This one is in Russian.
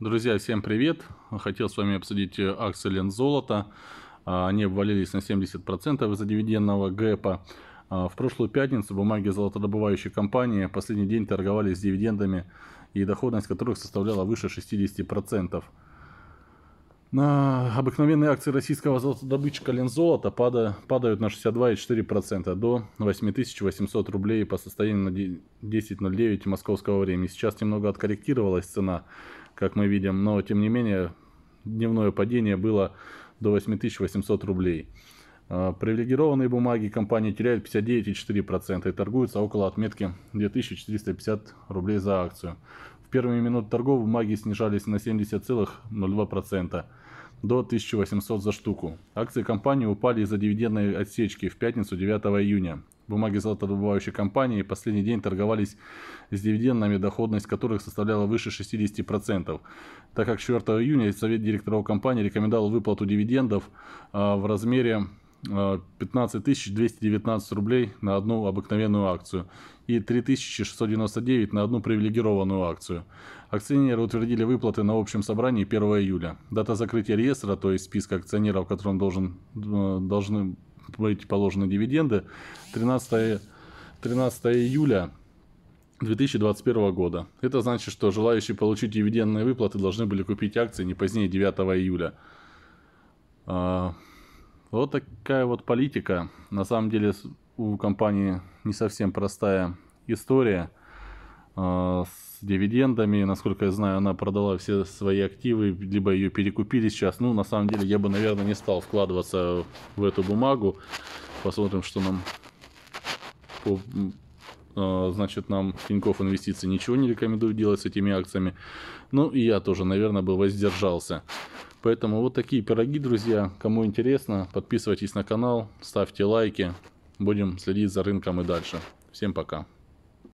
Друзья, всем привет! Хотел с вами обсудить э, акции Лензолота. А, они обвалились на 70% из-за дивидендного гэпа. А, в прошлую пятницу бумаги золотодобывающей компании последний день торговались с дивидендами, и доходность которых составляла выше 60%. На обыкновенные акции российского золотодобытчика Лензолота падают на 62,4% до 8800 рублей по состоянию на 10.09 московского времени. Сейчас немного откорректировалась цена как мы видим, но тем не менее дневное падение было до 8800 рублей. А, привилегированные бумаги компании теряют 59,4% и торгуются около отметки 2450 рублей за акцию. В первые минуты торгов бумаги снижались на 70,02% до 1800 за штуку. Акции компании упали из-за дивидендной отсечки в пятницу 9 июня Бумаги золотодобывающей компании последний день торговались с дивидендами, доходность которых составляла выше 60%, так как 4 июня совет директоров компании рекомендовал выплату дивидендов а, в размере 15 а, 219 рублей на одну обыкновенную акцию и 3699 на одну привилегированную акцию. Акционеры утвердили выплаты на общем собрании 1 июля. Дата закрытия реестра, то есть списка акционеров, которым должен, э, должны эти положены дивиденды 13, 13 июля 2021 года. Это значит, что желающие получить дивидендные выплаты должны были купить акции не позднее 9 июля. А, вот такая вот политика. На самом деле у компании не совсем простая история – а, с дивидендами. Насколько я знаю, она продала все свои активы, либо ее перекупили сейчас. Ну, на самом деле, я бы, наверное, не стал вкладываться в эту бумагу. Посмотрим, что нам по, а, значит, нам Тинькофф Инвестиции ничего не рекомендую делать с этими акциями. Ну, и я тоже, наверное, бы воздержался. Поэтому вот такие пироги, друзья. Кому интересно, подписывайтесь на канал, ставьте лайки. Будем следить за рынком и дальше. Всем пока.